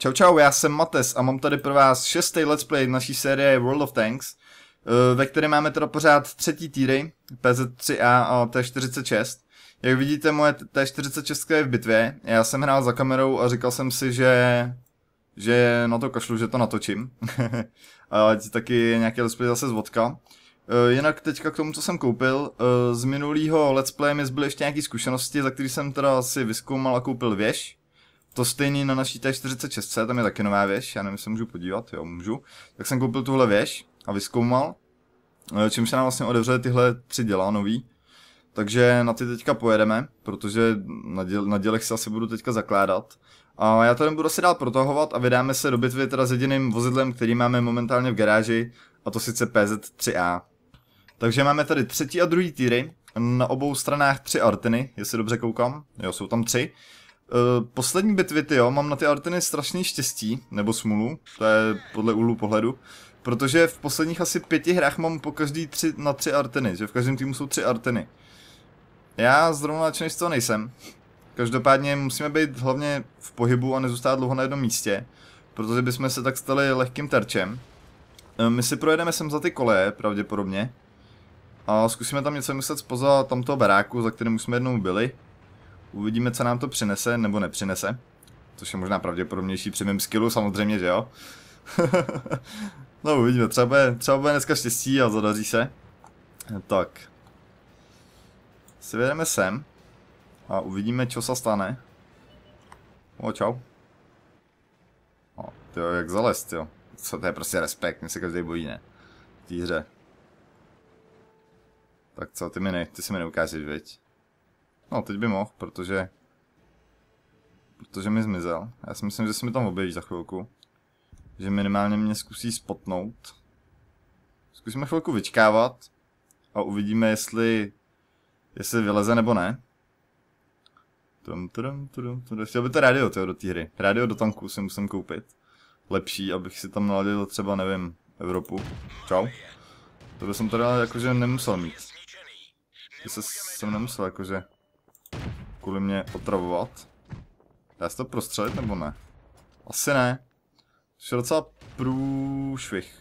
Čau čau, já jsem Mates a mám tady pro vás šestý let's play naší série World of Tanks, eh, ve které máme teda pořád třetí týry, PZ3A a T46. Jak vidíte, moje T46 je v bitvě, já jsem hrál za kamerou a říkal jsem si, že že na to kašlu, že to natočím. Ať taky nějaký let's play zase z vodka. Eh, jinak teďka k tomu, co jsem koupil, eh, z minulého let's play mi zbyly ještě nějaké zkušenosti, za který jsem teda si vyskoumal a koupil věž to stejný na naší T46, tam je taky nová věž, já nevím, jestli můžu podívat, jo, můžu. Tak jsem koupil tuhle věž a vyzkoumal, eh, čím se nám vlastně odevřely tyhle tři děla nový. Takže na ty teďka pojedeme, protože na, děl, na dělech se asi budu teďka zakládat. A já tady budu asi dál protahovat a vydáme se do bitvy teda s jediným vozidlem, který máme momentálně v garáži, a to sice PZ3A. Takže máme tady třetí a druhý týry, na obou stranách tři Artiny, jestli dobře koukám, jo, jsou tam tři. Uh, poslední bitvy, ty jo, mám na ty Arteny strašný štěstí, nebo smůlu, to je podle úlu pohledu, protože v posledních asi pěti hrách mám po každý tři, na tři Arteny, že v každém týmu jsou tři Arteny. Já zrovna nadšený z toho nejsem. Každopádně musíme být hlavně v pohybu a nezůstat dlouho na jednom místě, protože bychom se tak stali lehkým terčem. Eh, my si projedeme sem za ty koleje, pravděpodobně. A zkusíme tam něco myslet spoza tamto baráku, za kterým už jsme jednou byli. Uvidíme, co nám to přinese nebo nepřinese. Což je možná pravděpodobnější při mém skillu, samozřejmě, že jo? no uvidíme, třeba bude, třeba bude dneska štěstí a zadaří se. Tak. Svědeme sem. A uvidíme, co se stane. O, čau. O, tyjo, jak zalest, jo. Co, to je prostě respekt, mě se každý bojí, ne? V té hře. Tak co, ty mi ne, ty si mi neukážeš, viď? No, teď by mohl, protože... Protože mi zmizel. Já si myslím, že se mi tam objeví za chvilku. Že minimálně mě zkusí spotnout. Zkusíme chvilku vyčkávat. A uvidíme, jestli... Jestli vyleze nebo ne. Tum, tum, tum, tum. Chtěl by to rádio tyho, do té hry. Rádio do tanku si musím koupit. Lepší, abych si tam naladil třeba, nevím, Evropu. Čau. To by jsem teda jakože nemusel mít. Ty se jsem nemusel jakože kvůli mě otravovat. Dá se to prostřelit nebo ne? Asi ne. To je docela průšvih.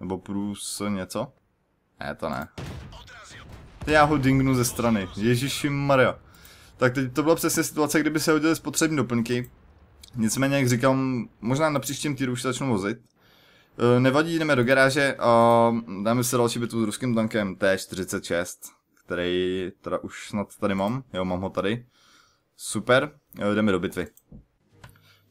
Nebo průs něco? Ne, to ne. Teď já ho dingnu ze strany. Ježiši Maria. Tak teď to byla přesně situace, kdyby se hodily spotřební doplňky. Nicméně, jak říkám, možná na příštím týru už začnu vozit. E, nevadí, jdeme do garáže a dáme si další bitvu s ruským tankem T-46 který teda už snad tady mám. Jo, mám ho tady. Super, jo, jdeme do bitvy.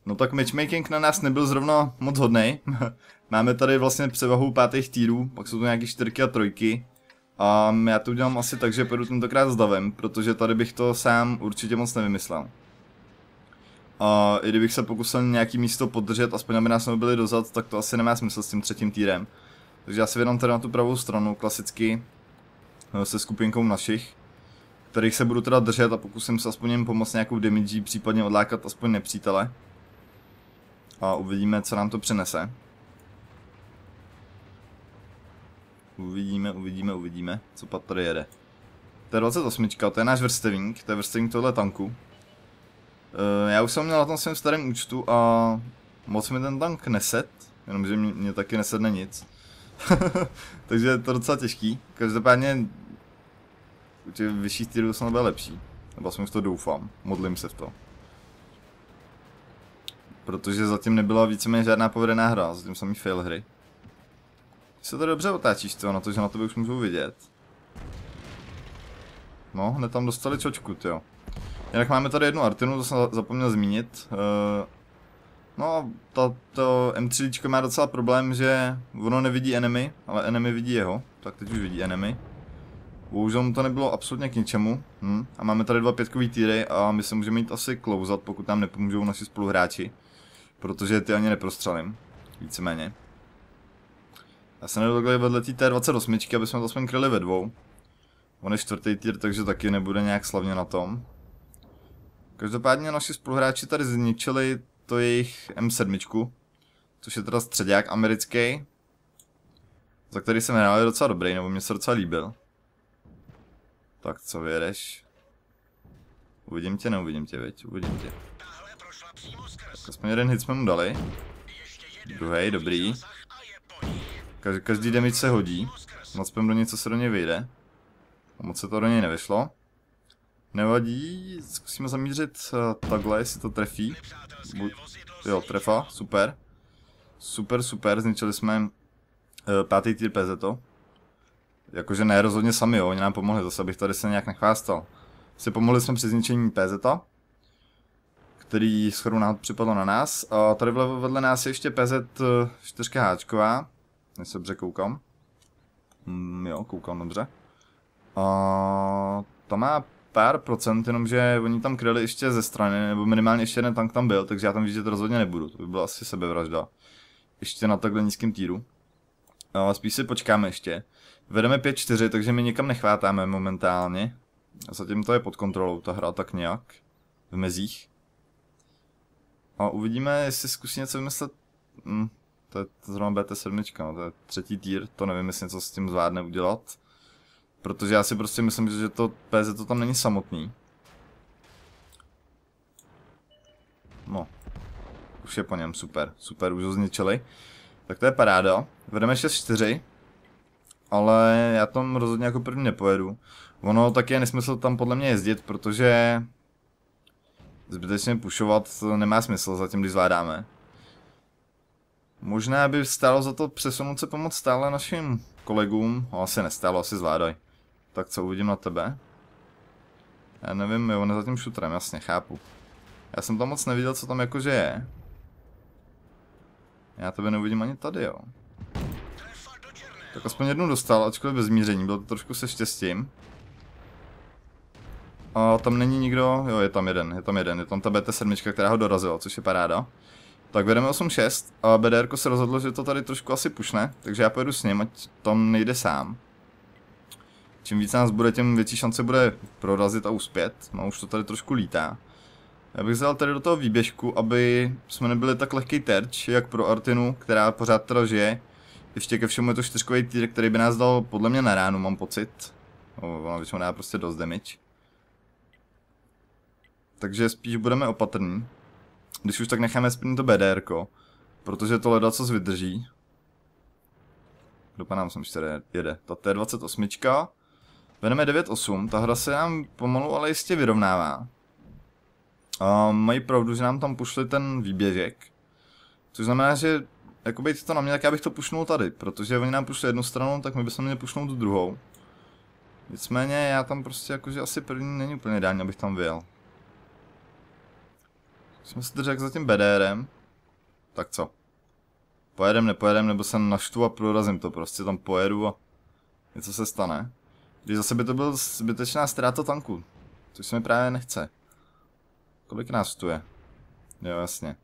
No tak matchmaking na nás nebyl zrovna moc hodný. Máme tady vlastně převahu pátých týrů, pak jsou tu nějaké čtyřky a trojky. A um, já to udělám asi tak, že půjdu tentokrát s davem, protože tady bych to sám určitě moc nevymyslel. A uh, i kdybych se pokusil nějaký místo podržet, aspoň aby nás nebyli dozad, tak to asi nemá smysl s tím třetím týrem. Takže já si vědám tady na tu pravou stranu, klasicky. Eh, se skupinkou našich, kterých se budu teda držet a pokusím se aspoň jim pomoct nějakou damage, případně odlákat aspoň nepřítele. A uvidíme, co nám to přinese. Uvidíme, uvidíme, uvidíme, co pat tady jede. To je 28, to je náš vrstevník, to je vrstevník tohle tanku. Uh, já už jsem měl na tom svém starém účtu a moc mi ten tank neset, jenomže mě, mě taky nesedne nic. Takže je to docela těžký. Každopádně Určitě vyšší styl snad bude lepší. Nebo aspoň v to doufám. Modlím se v to. Protože zatím nebyla víceméně žádná povedená hra, zatím samý fail hry. Se to dobře otáčíš, co? Na to, že na to už můžu vidět. No, hned tam dostali čočku, jo. Jinak máme tady jednu artinu, to jsem zapomněl zmínit. Eh, no, tato M3 má docela problém, že ono nevidí enemy, ale enemy vidí jeho. Tak teď už vidí enemy. Bohužel mu to nebylo absolutně k ničemu. Hm? A máme tady dva pětkový týry a my se můžeme jít asi klouzat, pokud nám nepomůžou naši spoluhráči. Protože ty ani neprostřelím. Víceméně. Já se nedokladu vedle té 28 aby jsme to aspoň kryli ve dvou. On je čtvrtý týr, takže taky nebude nějak slavně na tom. Každopádně naši spoluhráči tady zničili to jejich M7, což je teda středák americký, za který jsem hrál je docela dobrý, nebo mě se docela líbil. Tak co vědeš? Uvidím tě, neuvidím tě, veď? Uvidím tě. Tak aspoň jeden hit jsme mu dali. Druhý, dobrý. Každý, každý damage se hodí. Moc do něco se do něj vyjde. A moc se to do něj nevyšlo. Nevadí, zkusíme zamířit uh, takhle, jestli to trefí. Bu jo, trefa, super. Super, super, zničili jsme uh, pátý týr PZ to. Jakože ne rozhodně sami, jo, oni nám pomohli, zase bych tady se nějak nechvástal. Si pomohli jsme při zničení PZ, který schodu nám připadlo na nás. A tady vlevo vedle nás je ještě PZ 4 háčková, než se dobře koukám. Mm, jo, koukám dobře. A to má pár procent, jenomže oni tam kryli ještě ze strany, nebo minimálně ještě jeden tank tam byl, takže já tam vidět rozhodně nebudu, to by byla asi sebevražda. Ještě na takhle nízkém týru. A spíš si počkáme ještě. Vedeme 5-4, takže my nikam nechvátáme momentálně. A zatím to je pod kontrolou, ta hra tak nějak. V mezích. A uvidíme, jestli zkusí něco vymyslet... Hm, to je zrovna BT7, no, to je třetí týr, to nevím, jestli něco s tím zvládne udělat. Protože já si prostě myslím, že to PZ to tam není samotný. No. Už je po něm, super. Super, už ho zničili. Tak to je paráda. Vedeme 6-4 ale já tam rozhodně jako první nepojedu. Ono taky je nesmysl tam podle mě jezdit, protože zbytečně pušovat nemá smysl zatím, když zvládáme. Možná by stálo za to přesunout se pomoc stále našim kolegům. O, no, asi nestálo, asi zvládaj. Tak co, uvidím na tebe? Já nevím, jo, on je za tím šutrem, jasně, chápu. Já jsem tam moc neviděl, co tam jakože je. Já tebe neuvidím ani tady, jo. Tak aspoň jednu dostal, ačkoliv bez míření, bylo to trošku se štěstím. A tam není nikdo, jo je tam jeden, je tam jeden, je tam ta BT7, která ho dorazila, což je paráda. Tak vedeme 8-6 a BDR se rozhodlo, že to tady trošku asi pušne, takže já pojedu s ním, ať tam nejde sám. Čím víc nás bude, tím větší šance bude prorazit a uspět, no už to tady trošku lítá. Já bych vzal tady do toho výběžku, aby jsme nebyli tak lehký terč, jak pro Artinu, která pořád teda žije, ještě ke všemu je to čtyřkový týr, který by nás dal podle mě na ránu, mám pocit. Ono většinou dá prostě dost damage. Takže spíš budeme opatrní. Když už tak necháme spíš to BDR, -ko, protože to leda co vydrží. Dopadá nám sem 4 jede. Ta T28. Veneme 9-8, ta hra se nám pomalu ale jistě vyrovnává. A mají pravdu, že nám tam pošli ten výběžek. Což znamená, že jakoby to na mě, tak já bych to pušnul tady, protože oni nám pušli jednu stranu, tak my bychom měli pušnout tu druhou. Nicméně já tam prostě jakože asi první není úplně dáň, abych tam vyjel. Jsme se držet za tím BDRem. Tak co? Pojedem, nepojedem, nebo se naštu a prorazím to, prostě tam pojedu a něco se stane. Když zase by to byl zbytečná ztráta tanku, což se mi právě nechce. Kolik nás tu je? Jo, jasně.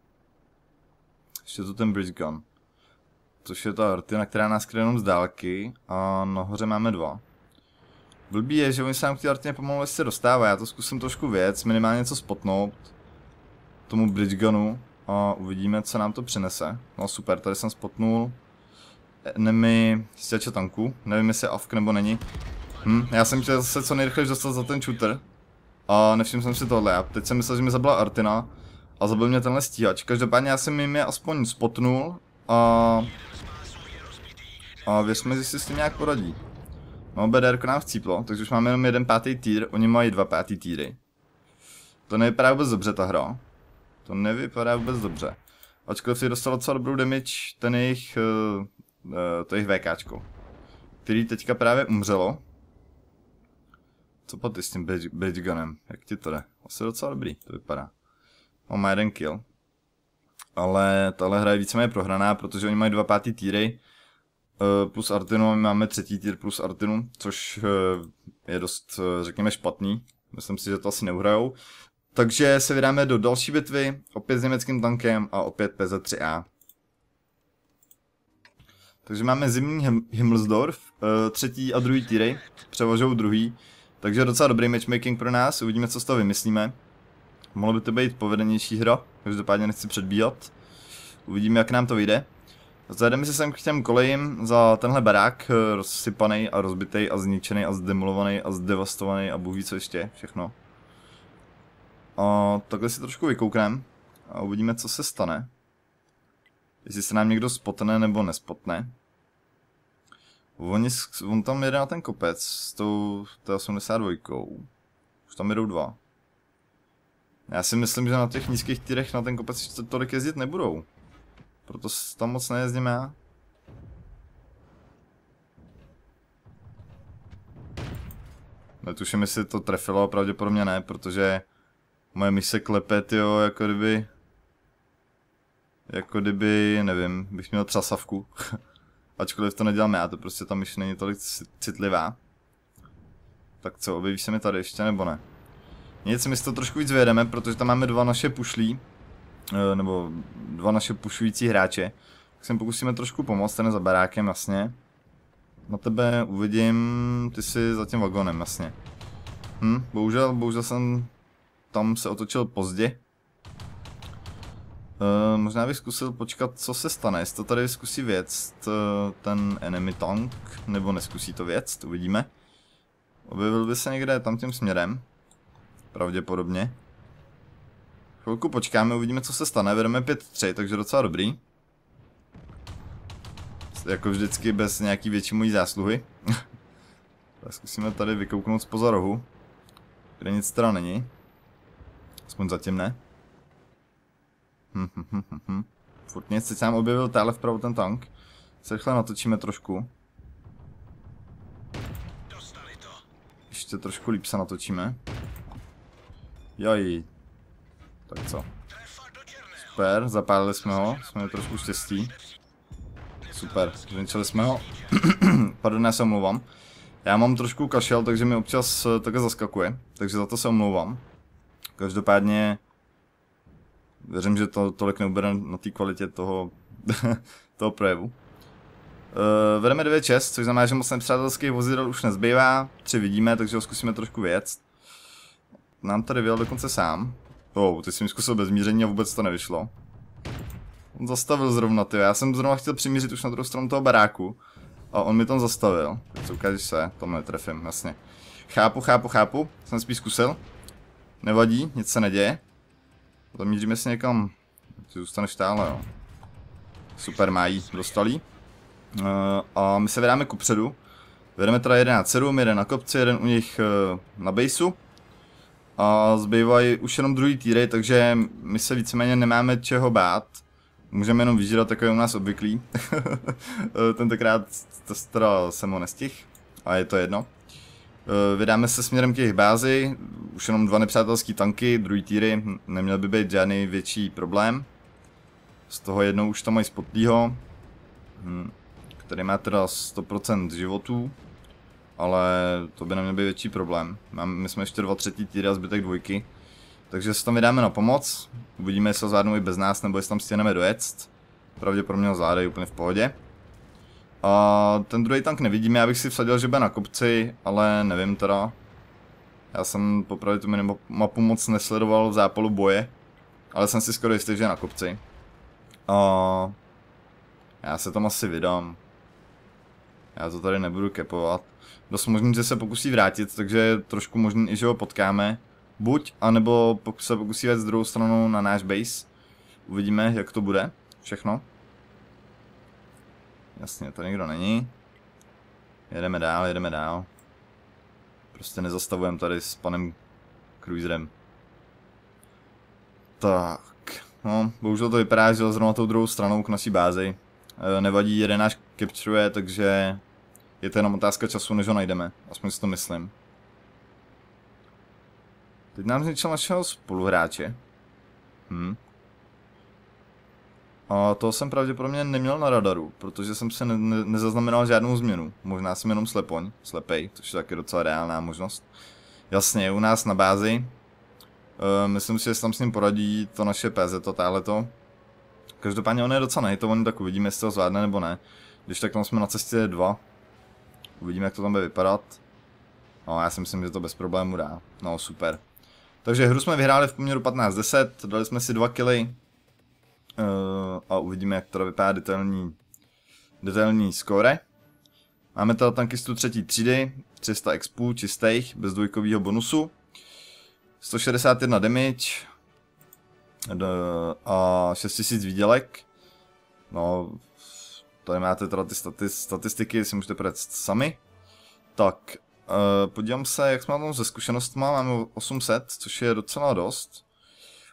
Ještě tu ten bridge gun. Což je ta hrtina, která nás kryje jenom z dálky a nahoře máme dva. Blbý je, že oni sám k té hrtině pomalu se dostává, já to zkusím trošku věc, minimálně něco spotnout tomu bridge gunu a uvidíme, co nám to přinese. No super, tady jsem spotnul enemy stěče tanku, nevím jestli je AFK nebo není. Hm, já jsem chtěl se co nejrychleji dostat za ten shooter a nevšiml jsem si tohle, já teď jsem myslel, že mi zabila Artina, a zabil mě tenhle stíhač. Každopádně já jsem jim je aspoň spotnul a... A věřme, že si nějak poradí. No, BDR nám vcíplo, takže už máme jenom jeden pátý týr, oni mají dva pátý týry. To nevypadá vůbec dobře ta hra. To nevypadá vůbec dobře. Ačkoliv si dostal docela dobrou damage ten jejich, eh, eh, to jejich VKčko. Který teďka právě umřelo. Co pak ty s tím bridge, bridge gunem? Jak ti to jde? Asi docela dobrý, to vypadá. On má jeden kill. Ale tahle hra je víceméně prohraná, protože oni mají dva pátý týry eh, plus Artinu a my máme třetí týr plus Artinu, což eh, je dost, eh, řekněme, špatný. Myslím si, že to asi neuhrajou. Takže se vydáme do další bitvy, opět s německým tankem a opět PZ-3A. Takže máme zimní Himmelsdorf, třetí a druhý týry, převažou druhý. Takže docela dobrý matchmaking pro nás, uvidíme, co z toho vymyslíme. Mohlo by to být povedenější hra, každopádně nechci předbíhat. Uvidíme, jak nám to vyjde. Zajedeme se sem k těm kolejím za tenhle barák, eh, rozsypaný a rozbitý a zničený a zdemolovaný a zdevastovaný a bůh co ještě, všechno. A takhle si trošku vykoukneme a uvidíme, co se stane. Jestli se nám někdo spotne nebo nespotne. Oni, on tam jede na ten kopec s tou T82. Už tam jedou dva. Já si myslím, že na těch nízkých týrech na ten kopec tolik jezdit nebudou. Proto tam moc nejezdím já. Netuším, jestli to trefilo, pravděpodobně ne, protože moje mise klepe, jo, jako kdyby... Jako kdyby, nevím, bych měl třasavku. Ačkoliv to nedělám já, to prostě ta myš není tolik citlivá. Tak co, objeví se mi tady ještě nebo ne? Nic, my si to trošku víc vyjedeme, protože tam máme dva naše pušlí, eh, nebo dva naše pušující hráče. Tak se pokusíme trošku pomoct, ten za barákem, jasně. Na tebe uvidím, ty jsi za tím vagonem, jasně. Hm, bohužel, bohužel jsem tam se otočil pozdě. Uh, možná bych zkusil počkat, co se stane, jestli to tady zkusí věc eh, ten enemy tank, nebo neskusí to věc, uvidíme. Objevil by se někde tam tím směrem pravděpodobně. Chvilku počkáme, uvidíme, co se stane. Vedeme 5-3, takže docela dobrý. Jako vždycky bez nějaký větší mojí zásluhy. tak zkusíme tady vykouknout z rohu. Kde nic teda není. Aspoň zatím ne. Hm, hm, hm, Furt nic, teď nám objevil tále vpravo ten tank. Se rychle natočíme trošku. Ještě trošku líp se natočíme. Joj. Tak co? Super, zapálili jsme ho, jsme měli trošku štěstí. Super, zničili jsme ho. Pardon, já se omlouvám. Já mám trošku kašel, takže mi občas eh, také zaskakuje, takže za to se omlouvám. Každopádně věřím, že to tolik neubere na té kvalitě toho, toho projevu. Uh, vedeme 9-6, což znamená, že moc nepřátelských vozidel už nezbývá, tři vidíme, takže ho zkusíme trošku věc nám tady vyjel dokonce sám. Wow, ty jsi mi zkusil bez míření a vůbec to nevyšlo. On zastavil zrovna, ty. Já jsem zrovna chtěl přimířit už na druhou stranu toho baráku. A on mi tam zastavil. Tak ukážeš se, mě trefím, jasně. Chápu, chápu, chápu. Jsem spíš zkusil. Nevadí, nic se neděje. Zamíříme se někam. Ty zůstaneš stále, jo. Super, mají, dostali. Uh, a my se vydáme kupředu. Vedeme teda na 7 jeden na kopci, jeden u nich uh, na baseu a zbývají už jenom druhý týry, takže my se víceméně nemáme čeho bát. Můžeme jenom vyžírat takový u nás obvyklý. Tentokrát to teda jsem ho nestih a je to jedno. Eh, vydáme se směrem k jejich bázi, už jenom dva nepřátelské tanky, druhý týry, hm, neměl by být žádný větší problém. Z toho jednou už tam mají spotlýho, hm, který má teda 100% životů ale to by neměl být větší problém. My jsme ještě dva třetí týry a zbytek dvojky, takže se tam vydáme na pomoc, uvidíme, jestli ho i bez nás, nebo jestli tam stěneme dojet. Pravděpodobně ho zvládají úplně v pohodě. A ten druhý tank nevidíme, já bych si vsadil, že bude na kopci, ale nevím teda. Já jsem popravdě tu mapu moc nesledoval v zápalu boje, ale jsem si skoro jistý, že je na kopci. A já se tam asi vydám. Já to tady nebudu kepovat možný, že se pokusí vrátit, takže trošku možný i, že ho potkáme. Buď, anebo se pokusí jet z druhou stranou na náš base. Uvidíme, jak to bude. Všechno. Jasně, to nikdo není. Jedeme dál, jedeme dál. Prostě nezastavujeme tady s panem Cruiserem. Tak, no, bohužel to vypadá, že zrovna tou druhou stranou k naší bázi. E, nevadí, jeden náš capture, takže je to jenom otázka času, než ho najdeme. Aspoň si to myslím. Teď nám zničil našeho spoluhráče. Hm. A to jsem pravděpodobně neměl na radaru, protože jsem se ne- ne- nezaznamenal žádnou změnu. Možná jsem jenom slepoň, slepej, což je taky docela reálná možnost. Jasně, u nás na bázi. E, myslím si, že se tam s ním poradí to naše PZ, to to. Každopádně on je docela nejto, on tak uvidíme, jestli ho zvládne nebo ne. Když tak tam jsme na cestě dva, Uvidíme, jak to tam bude vypadat. No, já si myslím, že to bez problému dá. No, super. Takže hru jsme vyhráli v poměru 15-10, dali jsme si dva killy. Uh, eh, a uvidíme, jak to vypadá detailní, detailní score. Máme teda tankistu třetí třídy, 300 expů čistých, bez dvojkového bonusu. 161 damage a 6000 výdělek. No, Tady máte teda ty stati statistiky, si můžete projet sami. Tak, uh, podívám se, jak jsme na tom se zkušenostma, máme 800, což je docela dost.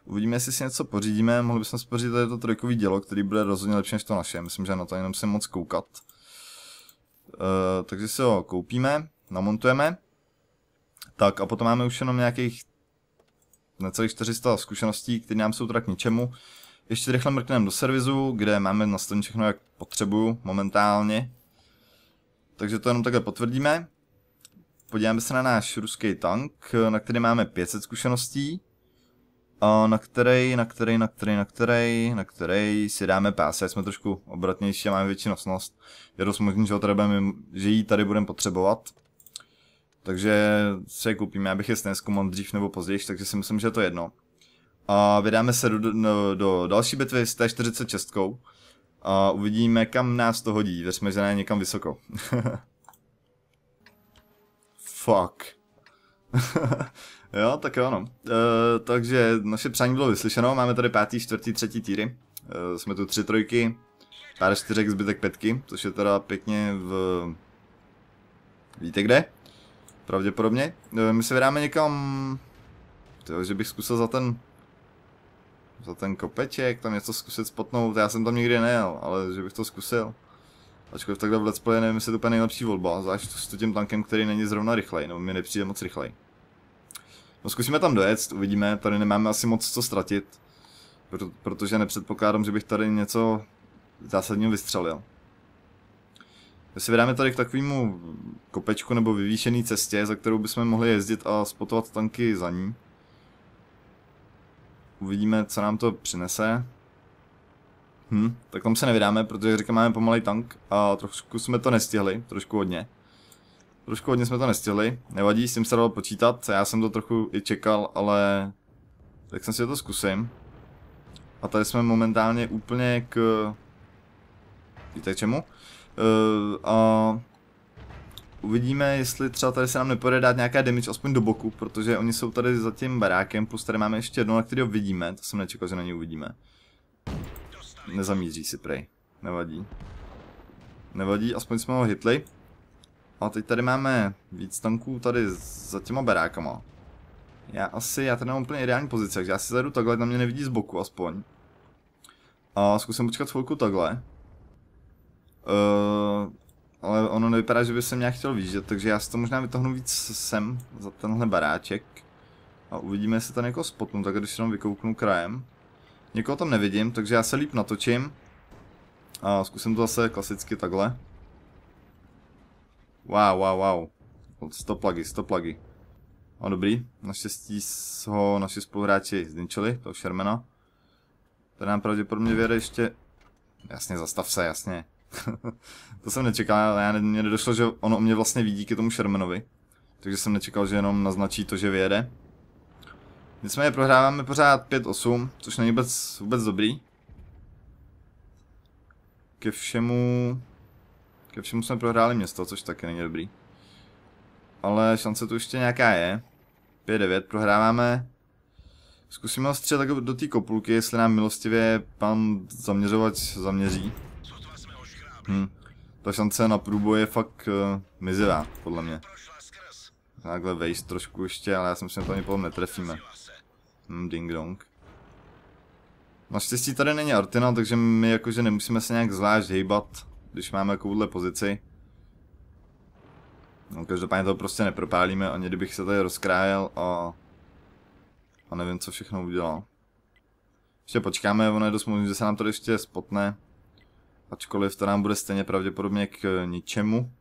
Uvidíme, jestli si něco pořídíme, mohli bychom si pořídit tady to trojkový dělo, který bude rozhodně lepší než to naše, myslím, že na to jenom si moc koukat. Uh, takže si ho koupíme, namontujeme. Tak a potom máme už jenom nějakých necelých 400 zkušeností, které nám jsou teda k ničemu. Ještě rychle mrkneme do servisu, kde máme nastavit všechno, jak potřebuju momentálně. Takže to jenom takhle potvrdíme. Podíváme se na náš ruský tank, na který máme 500 zkušeností. A na který, na který, na který, na který, na který si dáme pás, jsme trošku obratnější a máme větší nosnost. Je dost možný, že, budeme, že ji tady budeme potřebovat. Takže si je koupíme, já bych je dřív nebo později, takže si myslím, že je to jedno. A vydáme se do, do, no, do další bitvy s T46 a uvidíme, kam nás to hodí. Věřme, že ne někam vysoko. Fuck. jo, tak jo, no. E, takže naše přání bylo vyslyšeno, máme tady pátý, čtvrtý, třetí týry. E, jsme tu tři trojky, pár čtyřek, zbytek pětky, což je teda pěkně v... Víte kde? Pravděpodobně. E, my se vydáme někam... Jo, že bych zkusil za ten za ten kopeček, tam něco zkusit spotnout, já jsem tam nikdy nejel, ale že bych to zkusil. Ačkoliv takhle v let's play nevím, jestli je to úplně nejlepší volba, zvlášť s tím tankem, který není zrovna rychlej, nebo mi nepřijde moc rychlej. No zkusíme tam dojet, uvidíme, tady nemáme asi moc co ztratit, pro protože nepředpokládám, že bych tady něco zásadního vystřelil. My si vydáme tady k takovému kopečku nebo vyvýšené cestě, za kterou bychom mohli jezdit a spotovat tanky za ní. Uvidíme, co nám to přinese. Hm, tak tam se nevydáme, protože jak říkám, máme pomalý tank a trošku jsme to nestihli, trošku hodně. Trošku hodně jsme to nestihli, nevadí, s tím se dalo počítat, já jsem to trochu i čekal, ale tak jsem si to zkusím. A tady jsme momentálně úplně k... Víte k čemu? Uh, a Uvidíme, jestli třeba tady se nám nepovede dát nějaká damage aspoň do boku, protože oni jsou tady za tím barákem, plus tady máme ještě jedno, na ho vidíme, to jsem nečekal, že na něj uvidíme. Nezamíří si prej, nevadí. Nevadí, aspoň jsme ho hitli. A teď tady máme víc tanků tady za těma barákama. Já asi, já tady mám úplně ideální pozici, takže já si zajdu takhle, na mě nevidí z boku aspoň. A zkusím počkat chvilku takhle. Uh, ale ono nevypadá, že by se mě chtěl výjíždět, takže já si to možná vytohnu víc sem, za tenhle baráček. A uvidíme, jestli tam někoho spotnu, tak když se tam vykouknu krajem. Někoho tam nevidím, takže já se líp natočím. A zkusím to zase klasicky takhle. Wow, wow, wow. Stop plagy, stop plagy. A dobrý, naštěstí ho naši spoluhráči zničili, toho šermena. Ten nám pravděpodobně vyjede ještě... Jasně, zastav se, jasně. to jsem nečekal, ale já mě nedošlo, že ono mě vlastně ví díky tomu Shermanovi. Takže jsem nečekal, že jenom naznačí to, že vyjede. Nicméně prohráváme pořád 5-8, což není vůbec, vůbec dobrý. Ke všemu... Ke všemu jsme prohráli město, což taky není dobrý. Ale šance tu ještě nějaká je. 5-9, prohráváme. Zkusíme ho střílet jako do té kopulky, jestli nám milostivě pan zaměřovač zaměří. Hmm. Ta šance na průboj je fakt uh, eh, mizivá, podle mě. Takhle vejst trošku ještě, ale já si myslím, že to ani potom netrefíme. Hmm, ding dong. Naštěstí tady není Artina, takže my jakože nemusíme se nějak zvlášť hejbat, když máme takovouhle pozici. No, každopádně to prostě nepropálíme, ani kdybych se tady rozkrájel a... A nevím, co všechno udělal. Ještě počkáme, ono je dost možný, že se nám tady ještě spotne. Ačkoliv to nám bude stejně pravděpodobně k ničemu.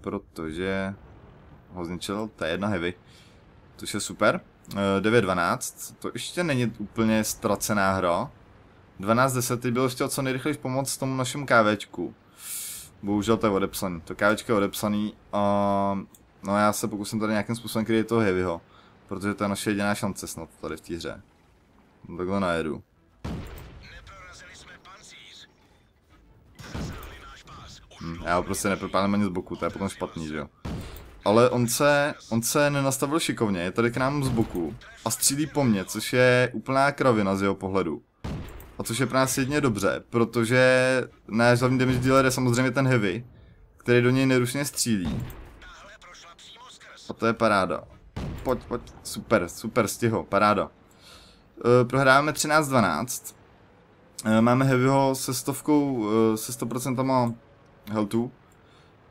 Protože ho zničil ta jedna Heavy. To je super. 9.12, eh, to ještě není úplně ztracená hra. 12.10 bylo chtěl co nejrychleji pomoct tomu našemu kávečku. Bohužel to je odepsaný, to kávečko je odepsaný. no já se pokusím tady nějakým způsobem kryt toho heavyho. Protože to je naše jediná šance snad tady v té hře. Takhle najedu. Hm, já ho prostě nepropálím ani z boku, to je potom špatný, že jo. Ale on se, on se nenastavil šikovně, je tady k nám z boku a střílí po mně, což je úplná kravina z jeho pohledu. A což je pro nás jedně dobře, protože náš hlavní damage dealer je samozřejmě ten heavy, který do něj nerušně střílí. A to je paráda. Pojď, pojď, super, super, stiho, paráda. E, prohráváme 13-12. E, eh, máme heavyho se stovkou, e, se 100% Heltu.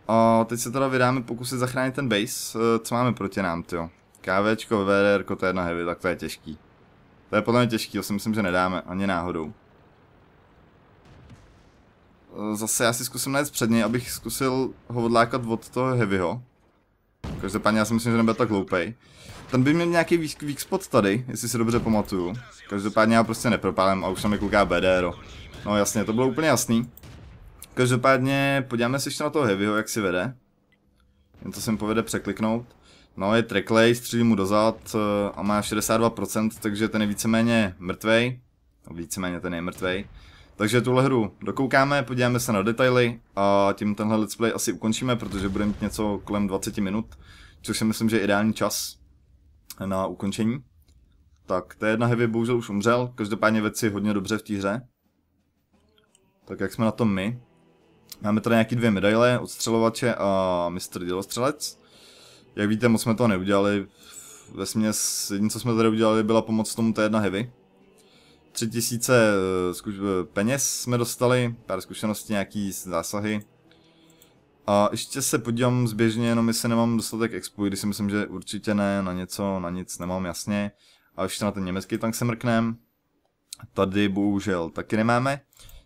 A teď se teda vydáme pokusit zachránit ten base. Eh, co máme proti nám, jo? Kávečko, VDR, to je jedna heavy, tak to je těžký. To je podle mě těžký, to si myslím, že nedáme, ani náhodou. Eh, zase já si zkusím najít něj, abych zkusil ho odlákat od toho heavyho. Každopádně já si myslím, že nebyl tak hloupej. Ten by měl nějaký weak, weak spot tady, jestli si dobře pamatuju. Každopádně já prostě nepropálím. a už tam je kluká BDR. No jasně, to bylo úplně jasný. Každopádně podíváme se ještě na toho Heavyho, jak si vede. Jen to se mi povede překliknout. No, je treklej, střílí mu dozad eh, a má 62%, takže ten je víceméně mrtvej. No, víceméně ten je mrtvej. Takže tuhle hru dokoukáme, podíváme se na detaily a tím tenhle let's play asi ukončíme, protože bude mít něco kolem 20 minut, což si myslím, že je ideální čas na ukončení. Tak, je jedna heavy bohužel už umřel, každopádně věci hodně dobře v té hře. Tak jak jsme na tom my? Máme tady nějaký dvě medaile, odstřelovače a mistr dělostřelec. Jak víte, moc jsme to neudělali. Ve směs, jediné, co jsme tady udělali, byla pomoc tomu té jedna Heavy. 3000 eh, zkuš... Eh, peněz jsme dostali, pár zkušeností, nějaký zásahy. A ještě se podívám zběžně, jenom jestli nemám dostatek expo, když si myslím, že určitě ne, na něco, na nic nemám jasně. A ještě na ten německý tank se mrknem. Tady bohužel taky nemáme.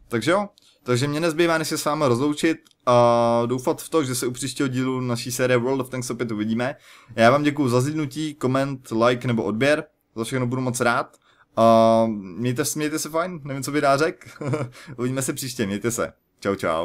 Takže jo, takže mě nezbývá, než se s vámi rozloučit a doufat v to, že se u příštího dílu naší série World of Tanks opět uvidíme. Já vám děkuji za zhlídnutí, koment, like nebo odběr, za všechno budu moc rád. A mějte, mějte se fajn, nevím, co by dá řek. uvidíme se příště, mějte se. Čau, čau.